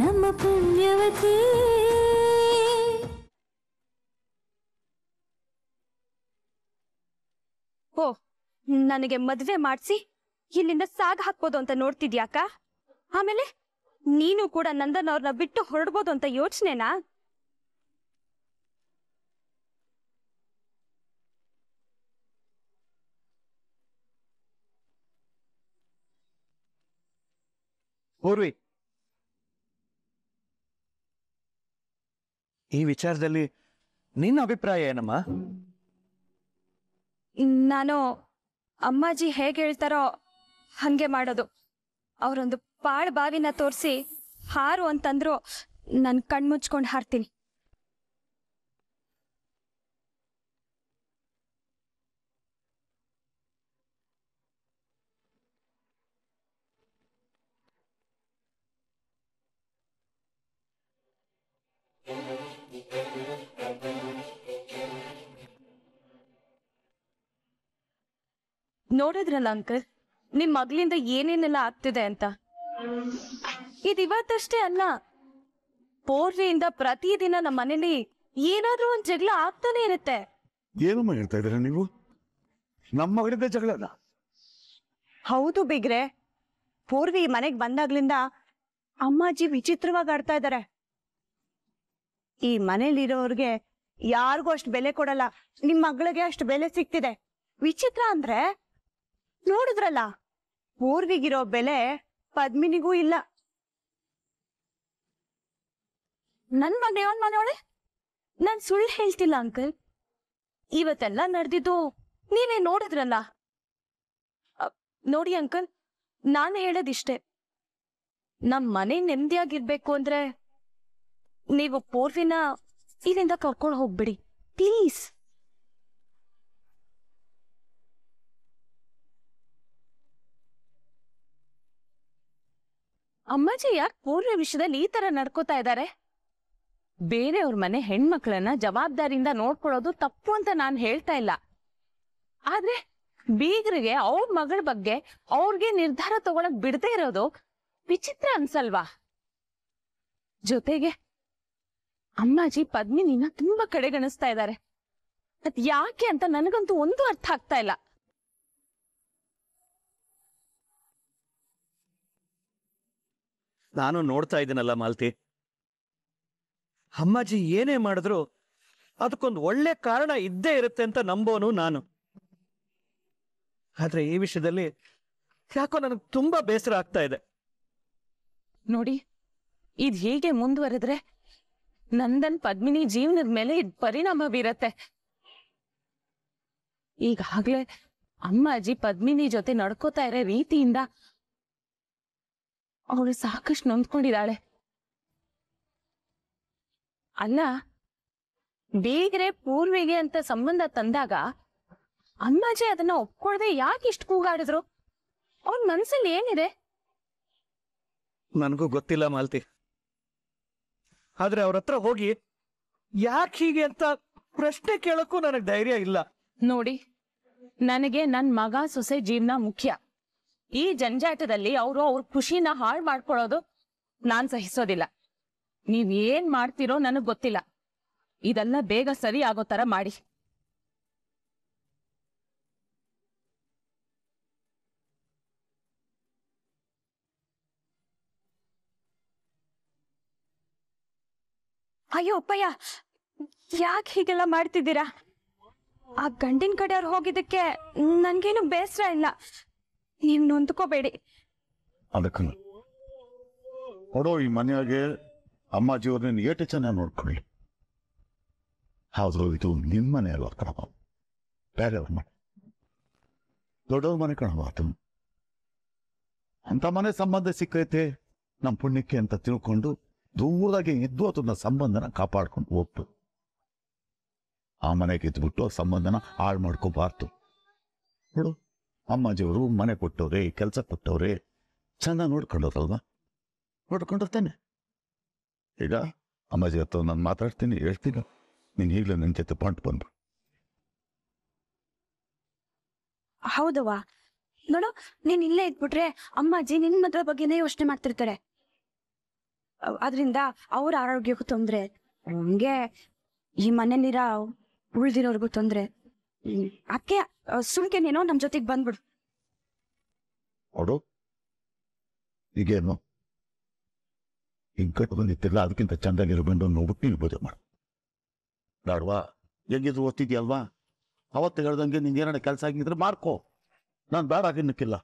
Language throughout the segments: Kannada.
ನಮ್ಮ ಪುಣ್ಯವತಿ ಓ ನನಗೆ ಮದ್ವೆ ಮಾಡಿಸಿ ಇಲ್ಲಿಂದ ಸಾಗ ಹಾಕ್ಬೋದು ಅಂತ ನೋಡ್ತಿದ್ಯಾಕ ಆಮೇಲೆ ನೀನು ಕೂಡ ನಂದನ್ ಅವ್ರನ್ನ ಬಿಟ್ಟು ಹೊರಡ್ಬೋದು ಅಂತ ಯೋಚನೆನಾ ಪೂರ್ವಿ ಈ ವಿಚಾರದಲ್ಲಿ ನಿನ್ನ ಅಭಿಪ್ರಾಯ ಏನಮ್ಮ ನಾನು ಅಮ್ಮಾಜಿ ಹೇಗೆ ಹೇಳ್ತಾರೋ ಹಂಗೆ ಮಾಡೋದು ಅವರೊಂದು ಪಾಳ್ ಬಾವಿನ ತೋರಿಸಿ ಹಾರು ಅಂತಂದ್ರು ನಾನು ಕಣ್ಮುಚ್ಕೊಂಡು ಹಾರ್ತೀನಿ ನೋಡಿದ್ರಲ್ಲ ಅಂಕಲ್ ನಿಮ್ ಮಗಳಿಂದ ಏನೇನೆಲ್ಲ ಆಗ್ತಿದೆ ಅಂತ ಇದಿವತ್ತಷ್ಟೇ ಅಲ್ಲ ಪೋರ್ವೆಯಿಂದ ಪ್ರತಿದಿನ ನಮ್ಮ ಮನೇಲಿ ಏನಾದ್ರೂ ಒಂದ್ ಜಗಳ ಆಗ್ತಾನೆ ಇರುತ್ತೆ ಏನಮ್ಮ ಹೇಳ್ತಾ ಇದ್ರ ನೀವು ನಮ್ಮ ಮಗಳಿಂದ ಹೌದು ಬಿಗ್ರೆ ಪೂರ್ವಿ ಮನೆಗ್ ಬಂದಾಗ್ಲಿಂದ ಅಮ್ಮಾಜಿ ವಿಚಿತ್ರವಾಗಿ ಆಡ್ತಾ ಇದ್ದಾರೆ ಈ ಮನೇಲಿರೋರ್ಗೆ ಯಾರಿಗೂ ಅಷ್ಟು ಬೆಲೆ ಕೊಡಲ್ಲ ನಿಮ್ ಮಗಳಿಗೆ ಅಷ್ಟು ಬೆಲೆ ಸಿಕ್ತಿದೆ ವಿಚಿತ್ರ ಅಂದ್ರೆ ನೋಡಿದ್ರಲ್ಲ ಊರ್ವಿಗಿರೋ ಬೆಲೆ ಪದ್ಮಿನಿಗೂ ಇಲ್ಲ ನನ್ ಮಗನೇ ಒಂದ್ ಮನೆಯೊಳೆ ನಾನ್ ಸುಳ್ಳು ಹೇಳ್ತಿಲ್ಲ ಅಂಕಲ್ ಇವತ್ತೆಲ್ಲ ನಡೆದಿದ್ದು ನೀನೇ ನೋಡಿದ್ರಲ್ಲ ನೋಡಿ ಅಂಕಲ್ ನಾನು ಹೇಳೋದಿಷ್ಟೇ ನಮ್ ಮನೆ ನೆಮ್ಮದಿಯಾಗಿರ್ಬೇಕು ಅಂದ್ರೆ ನೀವು ಪೂರ್ವಿನ ಇಲ್ಲಿಂದ ಕರ್ಕೊಂಡು ಹೋಗ್ಬಿಡಿ ಪ್ಲೀಸ್ ಅಮ್ಮಾಜಿ ಯಾಕೆ ಪೂರ್ವ ವಿಷಯದಲ್ಲಿ ಈ ತರ ನಡ್ಕೋತಾ ಇದ್ದಾರೆ ಬೇರೆಯವ್ರ ಮನೆ ಹೆಣ್ಮಕ್ಳನ್ನ ಜವಾಬ್ದಾರಿಯಿಂದ ನೋಡ್ಕೊಳೋದು ತಪ್ಪು ಅಂತ ನಾನ್ ಹೇಳ್ತಾ ಇಲ್ಲ ಆದ್ರೆ ಬೀಗರಿಗೆ ಅವ್ರ ಮಗಳ ಬಗ್ಗೆ ಅವ್ರಿಗೆ ನಿರ್ಧಾರ ತಗೊಳಕ್ ಬಿಡದೆ ಇರೋದು ವಿಚಿತ್ರ ಅನ್ಸಲ್ವಾ ಜೊತೆಗೆ ಅಮ್ಮಾಜಿ ಪದ್ಮಿನಿನ ತುಂಬಾ ಕಡೆಗಣಿಸ್ತಾ ಇದ್ದಾರೆ ಅದ್ ಯಾಕೆ ಅಂತ ನನಗಂತೂ ಒಂದು ಅರ್ಥ ಆಗ್ತಾ ಇಲ್ಲ ನಾನು ನೋಡ್ತಾ ಇದ್ದೀನಲ್ಲ ಮಾಲ್ತಿ ಅಮ್ಮಾಜಿ ಏನೇ ಮಾಡಿದ್ರು ಅದಕ್ಕೊಂದು ಒಳ್ಳೆ ಕಾರಣ ಇದ್ದೇ ಇರುತ್ತೆ ಅಂತ ನಂಬೋನು ನಾನು ಆದ್ರೆ ಈ ವಿಷಯದಲ್ಲಿ ಯಾಕೋ ನನಗೆ ತುಂಬಾ ಬೇಸರ ಆಗ್ತಾ ಇದೆ ನೋಡಿ ಇದ್ ಹೀಗೆ ಮುಂದುವರೆದ್ರೆ ನಂದನ್ ಪದ್ಮಿನಿ ಜೀವನದ ಮೇಲೆ ಇದ್ ಪರಿಣಾಮ ಬೀರತ್ತೆ ಈಗಾಗ್ಲೇ ಅಮ್ಮಾಜಿ ಪದ್ಮಿನಿ ಜೊತೆ ನಡ್ಕೋತಾ ಇರೋ ರೀತಿಯಿಂದ ಅವಳು ಸಾಕಷ್ಟು ನೊಂದ್ಕೊಂಡಿದ್ದಾಳೆ ಅಲ್ಲ ಬೇಗ್ರೆ ಪೂರ್ವಿಗೆ ಅಂತ ಸಂಬಂಧ ತಂದಾಗ ಅಮ್ಮಾಜಿ ಅದನ್ನ ಒಪ್ಕೊಳ್ದೆ ಯಾಕೆ ಇಷ್ಟು ಕೂಗಾಡಿದ್ರು ಅವ್ರ ಮನ್ಸಲ್ಲಿ ಏನಿದೆ ನನಗೂ ಗೊತ್ತಿಲ್ಲ ಮಾಲ್ತಿ ಆದ್ರೆ ಅವ್ರ ಹತ್ರ ಹೋಗಿ ಯಾಕೆ ಹೀಗೆ ಅಂತ ಪ್ರಶ್ನೆ ಕೇಳಕ್ಕೂ ನನಗ್ ಧೈರ್ಯ ಇಲ್ಲ ನೋಡಿ ನನಗೆ ನನ್ ಮಗ ಸೊಸೆ ಜೀವನ ಮುಖ್ಯ ಈ ಜಂಜಾಟದಲ್ಲಿ ಅವರು ಅವ್ರ ಖುಷಿನ ಹಾಳು ಮಾಡ್ಕೊಳ್ಳೋದು ನಾನ್ ಸಹಿಸೋದಿಲ್ಲ ನೀವ್ ಏನ್ ಮಾಡ್ತೀರೋ ನನಗ್ ಗೊತ್ತಿಲ್ಲ ಇದೆಲ್ಲ ಬೇಗ ಸರಿ ಆಗೋ ತರ ಮಾಡಿ ಅಯ್ಯೋ ಅಪ್ಪಯ್ಯ ಯಾಕೆ ಹೀಗೆಲ್ಲ ಮಾಡ್ತಿದ್ದೀರಾ ಆ ಗಂಡಿನ ಕಡೆಯವ್ರು ಹೋಗಿದ್ದಕ್ಕೆ ನನ್ಗೇನು ಬೇಸರ ಇಲ್ಲ ನೀವ್ ನೊಂದ್ಕೋಬೇಡಿ ನೋಡೋ ಈ ಮನೆಯಾಗೆ ಅಮ್ಮಾಜಿ ನೀನು ಏಟು ಚೆನ್ನಾಗಿ ನೋಡ್ಕೊಳ್ಳಿ ಹೌದು ಇದು ನಿಮ್ಮ ಮನೆ ಅಲ್ವ ಕಣವ ಬೇರೆಯವ್ರ ಮನೆ ದೊಡ್ಡವ್ರ ಮನೆ ಕಣವ ಅಂತ ಮನೆ ಸಂಬಂಧ ಸಿಕ್ಕೈತೆ ನಮ್ಮ ಪುಣ್ಯಕ್ಕೆ ಅಂತ ತಿಳ್ಕೊಂಡು ದೂರದಾಗೆ ಇದ್ದು ಅದನ್ನ ಸಂಬಂಧನ ಕಾಪಾಡ್ಕೊಂಡು ಹೋಗ್ತು ಆ ಮನೆಗೆ ಇದ್ಬಿಟ್ಟು ಆ ಸಂಬಂಧನ ಹಾಳು ಮಾಡ್ಕೋಬಾರ್ದು ನೋಡು ಅಮ್ಮಾಜಿಯವರು ಮನೆ ಕೊಟ್ಟವ್ರೆ ಕೆಲಸ ಕೊಟ್ಟವ್ರೆ ಚೆನ್ನಾಗಿ ನೋಡ್ಕೊಂಡವ್ರಲ್ವಾ ನೋಡ್ಕೊಂಡಿರ್ತೇನೆ ಈಗ ಅಮ್ಮಾಜಿ ಹತ್ರ ನಾನು ಮಾತಾಡ್ತೀನಿ ಹೇಳ್ತೀನಿ ನೀನು ಈಗಲೇ ನನ್ನ ಜೊತೆ ಪಾಂಟ್ ಬಂದ್ಬಿಟ್ಟು ಹೌದವ್ವ ನೋಡು ನೀನ್ ಇಲ್ಲೇ ಇದ್ಬಿಟ್ರೆ ಅಮ್ಮಾಜಿ ನಿನ್ನ ಮದುವೆ ಬಗ್ಗೆನೇ ಯೋಚನೆ ಮಾಡ್ತಿರ್ತಾರೆ ಅದರಿಂದ ಅವ್ರ ಆರೋಗ್ಯಕ್ಕೂ ತೊಂದರೆ ಹಂಗೆ ಈ ಮನೇಲಿರ ಉಳಿದಿರೋರ್ಗೂ ತೊಂದರೆ ಅಕ್ಕೆ ಸುಮ್ಕೆ ನೀನು ನಮ್ ಜೊತೆಗೆ ಬಂದ್ಬಿಡು ಓಡು ಈಗೇನು ಹಿಂಗ್ ಕಟ್ಟು ಬಂದಿತ್ತಿಲ್ಲ ಅದಕ್ಕಿಂತ ಚಂದಾಗಿರೋ ಬಂದು ನೋಡ್ಬಿಟ್ಟು ನೀನು ಮದುವೆ ಮಾಡು ನಾಡ್ವಾ ಹೆಂಗಿದ್ರು ಓದ್ತಿದ್ಯಲ್ವಾ ಅವತ್ತು ಹೇಳ್ದಂಗೆ ನಿನ್ ಏನಾರ ಕೆಲಸ ಆಗಿದ್ರೆ ಮಾಡ್ಕೋ ನಾನು ಬೇಡ ಆಗಿನ್ನಕ್ಕಿಲ್ಲ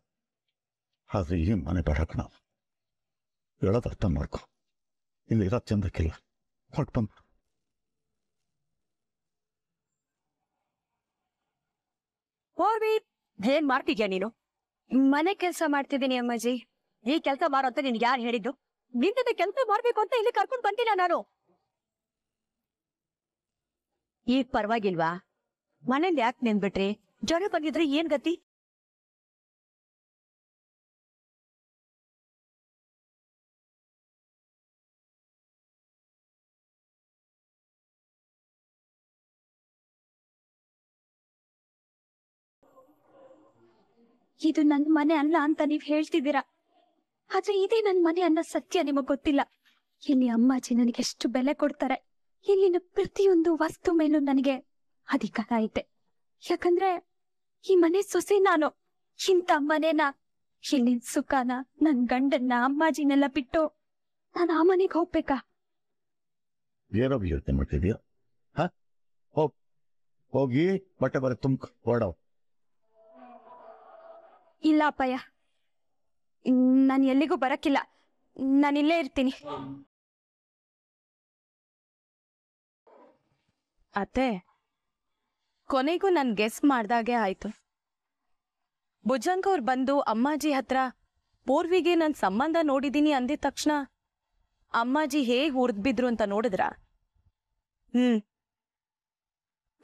ಆದ್ರೆ ಈ ಮನೆ ಬೇಡ ಕಣ ಹೇಳೋದು ಅರ್ಥ ಮಾಡ್ಕೊ ಇಲ್ಲಿ ಇರೋ ಚಂದಕ್ಕಿಲ್ಲ ಹೊಟ್ಟು ಬಂತು ಹೋಗಿ ಏನ್ ಮಾಡ್ತಿದ್ಯಾ ನೀನು ಮನೆ ಕೆಲಸ ಮಾಡ್ತಿದ್ದೀನಿ ಅಮ್ಮಾಜಿ ಈ ಕೆಲಸ ಮಾಡೋ ಅಂತ ನಿನ್ಗೆ ಯಾರು ಹೇಳಿದ್ದು ನಿಂತದ ಕೆಲಸ ಮಾಡ್ಬೇಕು ಅಂತ ಇಲ್ಲಿ ಕರ್ಕೊಂಡು ಬಂದಿಲ್ಲ ನಾನು ಈಗ ಪರವಾಗಿಲ್ವಾ ಮನೇಲಿ ಯಾಕೆ ನಿನ್ಬಿಟ್ರಿ ಜ್ವರ ಬಂದಿದ್ರೆ ಏನ್ ಗತಿ ಇದು ನನ್ ಮನೆ ಅಲ್ಲ ಅಂತ ನೀವ್ ಹೇಳ್ತಿದ್ದೀರಾ ಆದ್ರೆ ಇದೇ ನನ್ ಮನೆ ಅನ್ನೋ ಸತ್ಯ ನಿಮಗ್ ಗೊತ್ತಿಲ್ಲ ಇಲ್ಲಿ ಅಮ್ಮಾಜಿ ನನಗೆ ಎಷ್ಟು ಬೆಲೆ ಕೊಡ್ತಾರೆ ಇಲ್ಲಿನ ಪ್ರತಿಯೊಂದು ವಸ್ತು ಮೇಲೂ ನನಗೆ ಅಧಿಕಾರ ಐತೆ ಯಾಕಂದ್ರೆ ಈ ಮನೆ ಸೊಸೆ ನಾನು ಇಂತ ಮನೆನ ಇಲ್ಲಿನ ಸುಖನ ನನ್ ಗಂಡನ್ನ ಅಮ್ಮಾಜಿನೆಲ್ಲ ಬಿಟ್ಟು ನಾನು ಆ ಮನೆಗೆ ಹೋಗ್ಬೇಕಾ ಯೋಚನೆ ಮಾಡ್ತಿದ್ಯಾ ಹೋಗಿ ಬಟ್ಟೆ ಬರ ತುಂಬ ಓಡವ್ ಇಲ್ಲ ಅಪ್ಪಯ್ಯ ನಾನು ಎಲ್ಲಿಗೂ ಬರಕ್ಕಿಲ್ಲ ಇಲ್ಲೇ ಇರ್ತೀನಿ ಅತ್ತೆ ಕೊನೆಗೂ ನಾನು ಗೆಸ್ ಮಾಡ್ದಾಗೆ ಆಯ್ತು ಭುಜಂಗ್ ಬಂದು ಅಮ್ಮಾಜಿ ಹತ್ರ ಪೂರ್ವಿಗೆ ನನ್ನ ಸಂಬಂಧ ನೋಡಿದ್ದೀನಿ ಅಂದಿದ ತಕ್ಷಣ ಅಮ್ಮಾಜಿ ಹೇಗೆ ಹುರಿದ್ಬಿದ್ರು ಅಂತ ನೋಡಿದ್ರ ಹ್ಮ್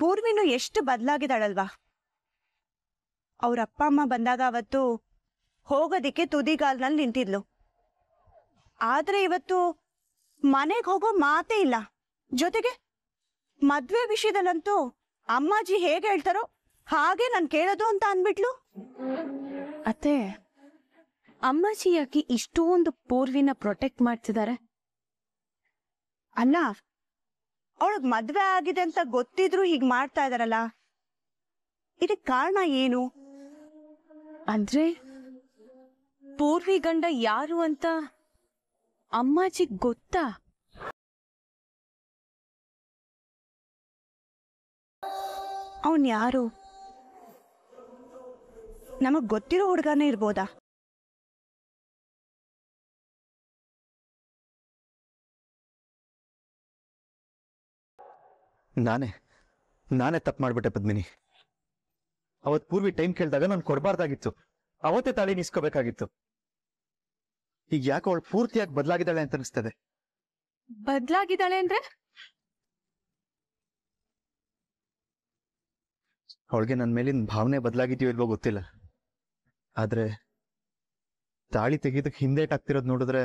ಪೂರ್ವಿನೂ ಎಷ್ಟು ಬದಲಾಗಿದ್ದಾಳಲ್ವಾ ಅವ್ರ ಅಪ್ಪ ಅಮ್ಮ ಬಂದಾಗ ಅವತ್ತು ಹೋಗೋದಕ್ಕೆ ತುದಿಗಾಲ್ನಲ್ಲಿ ನಿಂತಿದ್ಲು ಆದ್ರೆ ಇವತ್ತು ಮನೆಗೆ ಹೋಗೋ ಮಾತೇ ಇಲ್ಲ ಜೊತೆಗೆ ಮದ್ವೆ ವಿಷಯದಲ್ಲಂತೂ ಅಮ್ಮಾಜಿ ಹೇಗೆ ಹೇಳ್ತಾರೋ ಹಾಗೆ ನಾನು ಕೇಳೋದು ಅಂತ ಅನ್ಬಿಟ್ಲು ಅತ್ತೆ ಅಮ್ಮಾಜಿ ಯಾಕೆ ಇಷ್ಟೊಂದು ಪೂರ್ವಿನ ಪ್ರೊಟೆಕ್ಟ್ ಮಾಡ್ತಿದ್ದಾರೆ ಅಲ್ಲ ಅವಳಗ್ ಮದ್ವೆ ಆಗಿದೆ ಅಂತ ಗೊತ್ತಿದ್ರು ಹೀಗ್ ಮಾಡ್ತಾ ಇದಾರಲ್ಲ ಇದಕ್ ಕಾರಣ ಏನು ಅಂದ್ರೆ ಪೂರ್ವಿ ಗಂಡ ಯಾರು ಅಂತ ಅಮ್ಮಾಜಿ ಗೊತ್ತಾ ಅವನ್ ಯಾರು ನಮಗ್ ಗೊತ್ತಿರೋ ಹುಡುಗನೇ ಇರ್ಬೋದಾ ನಾನೇ ನಾನೇ ತಪ್ಪು ಮಾಡ್ಬಿಟ್ಟೆ ಪದ್ಮಿನಿ ಅವತ್ ಪೂರ್ವಿ ಟೈಮ್ ಕೇಳಿದಾಗ ನಾನು ಕೊಡಬಾರ್ದಾಗಿತ್ತು ಅವತ್ತೇ ತಾಳಿ ನಿಸ್ಕೋಬೇಕಾಗಿತ್ತು ಈಗ ಯಾಕೆ ಅವಳು ಪೂರ್ತಿಯಾಗಿ ಬದಲಾಗಿದ್ದಾಳೆ ಅಂತ ಅನಿಸ್ತದೆ ಬದ್ಲಾಗಿದ್ದಾಳೆ ಅಂದ್ರೆ ಅವಳಿಗೆ ನನ್ನ ಮೇಲಿನ ಭಾವನೆ ಬದಲಾಗಿದೆಯೋ ಇಲ್ವೋ ಗೊತ್ತಿಲ್ಲ ಆದ್ರೆ ತಾಳಿ ತೆಗೆದಕ್ ಹಿಂದೇಟ್ ಆಗ್ತಿರೋದು ನೋಡಿದ್ರೆ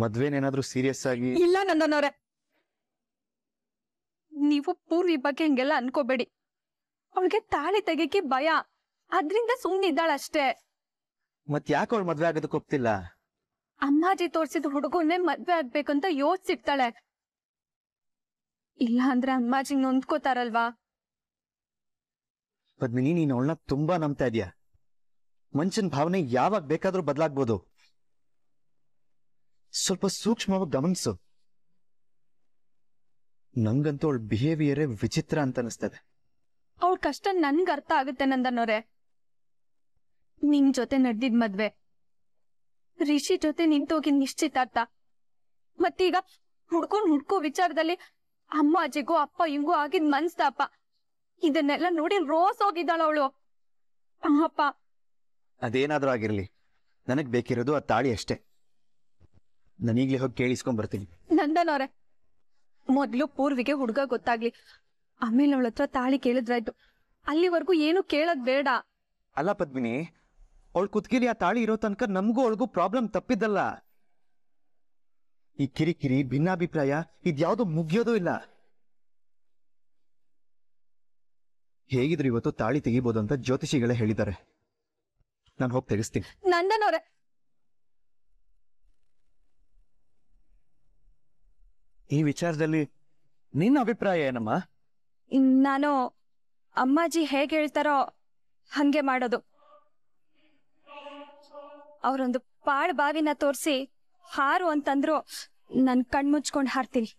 ಮದ್ವೆನೇನಾದ್ರೂ ಸೀರಿಯಸ್ ಆಗಿ ಇಲ್ಲ ನಂದನವ್ರೆ ನೀವು ಪೂರ್ವಿ ಬಗ್ಗೆ ಹಂಗೆಲ್ಲ ಅನ್ಕೋಬೇಡಿ ಅವಳಿಗೆ ತಾಳಿ ತೆಗಿಕೆ ಭಯ ಅದ್ರಿಂದ ಅಷ್ಟೇ ಮತ್ ಯಾಕೆ ಅವಳು ಮದ್ವೆ ಆಗೋದಕ್ಕೆ ಒಪ್ತಿಲ್ಲ ಅಮ್ಮಾಜಿ ತೋರ್ಸಿದ ಹುಡುಗನೇ ಮದ್ವೆ ಆಗ್ಬೇಕಂತ ಸಿಗ್ತಾಳೆ ಇಲ್ಲ ಅಂದ್ರೆ ಅಮ್ಮಾಜಿ ನೊಂದ್ಕೋತಾರಲ್ವಾ ಪದ್ಮಿನಿ ನೀನ್ ಅವಳನ್ನ ತುಂಬಾ ನಂಬ್ತಾ ಇದೀಯ ಮನುಷ್ಯನ ಭಾವನೆ ಯಾವಾಗ ಬೇಕಾದ್ರೂ ಬದಲಾಗ್ಬೋದು ಸ್ವಲ್ಪ ಸೂಕ್ಷ್ಮವಾಗಿ ಗಮನಿಸು ನಂಗಂತೂ ಅವಳ ಬಿಹೇವಿಯರೇ ವಿಚಿತ್ರ ಅಂತ ಅನಿಸ್ತದೆ ಅವಳ ಕಷ್ಟ ನನ್ಗೆ ಅರ್ಥ ಆಗುತ್ತೆ ನಂದನೋರೆ ನಿನ್ ಜೊತೆ ನಡೆದಿದ್ ಮದ್ವೆ ರಿಷಿ ಜೊತೆ ನಿಂತೋಗಿ ನಿಶ್ಚಿತಾರ್ಥ ಮತ್ತೀಗ ಹುಡ್ಕೊಂಡ್ ಹುಡ್ಕೋ ವಿಚಾರದಲ್ಲಿ ಅಮ್ಮ ಅಜ್ಜಿಗೂ ಅಪ್ಪ ಹಿಂಗೂ ಆಗಿದ್ ಮನ್ಸ್ತಾಪ ಇದನ್ನೆಲ್ಲ ನೋಡಿ ರೋಸ್ ಹೋಗಿದ್ದಾಳ ಅವಳು ಅಪ್ಪ ಅದೇನಾದ್ರೂ ಆಗಿರ್ಲಿ ನನಗ್ ಬೇಕಿರೋದು ಆ ತಾಳಿ ಅಷ್ಟೇ ನಾನೀಗ್ಲೇ ಹೋಗಿ ಕೇಳಿಸ್ಕೊಂಡ್ ಬರ್ತೀನಿ ನಂದನವ್ರೆ ಮೊದ್ಲು ಪೂರ್ವಿಗೆ ಹುಡ್ಗ ಗೊತ್ತಾಗ್ಲಿ ಆಮೇಲೆ ಅವಳ ಹತ್ರ ತಾಳಿ ಕೇಳಿದ್ರಾಯ್ತು ಅಲ್ಲಿವರೆಗೂ ಏನು ಕೇಳೋದ್ ಬೇಡ ಅಲ್ಲ ಪದ್ಮಿನಿ ಅವಳ ಕುತ್ಕಿಲಿ ಆ ತಾಳಿ ಇರೋ ತನಕ ನಮಗೂ ಅವಳಿಗೂ ಪ್ರಾಬ್ಲಮ್ ತಪ್ಪಿದ್ದಲ್ಲ ಈ ಕಿರಿಕಿರಿ ಭಿನ್ನಾಭಿಪ್ರಾಯ ಇದ್ಯಾವುದು ಮುಗಿಯೋದೂ ಇಲ್ಲ ಹೇಗಿದ್ರು ಇವತ್ತು ತಾಳಿ ತೆಗಿಬಹುದು ಅಂತ ಜ್ಯೋತಿಷಿಗಳೇ ಹೇಳಿದ್ದಾರೆ ನಾನು ಹೋಗಿ ತೆಗಿಸ್ತೀನಿ ನಂದನ್ ಈ ವಿಚಾರದಲ್ಲಿ ನಿನ್ನ ಅಭಿಪ್ರಾಯ ಏನಮ್ಮ ನಾನು ಅಮ್ಮಾಜಿ ಹೇಗೆ ಹೇಳ್ತಾರೋ ಹಂಗೆ ಮಾಡೋದು ಅವರೊಂದು ಪಾಳ್ ಬಾವಿನ ತೋರಿಸಿ ಹಾರು ಅಂತಂದ್ರು ನನ್ ಕಣ್ಮುಚ್ಕೊಂಡು ಹಾರ್ತೀನಿ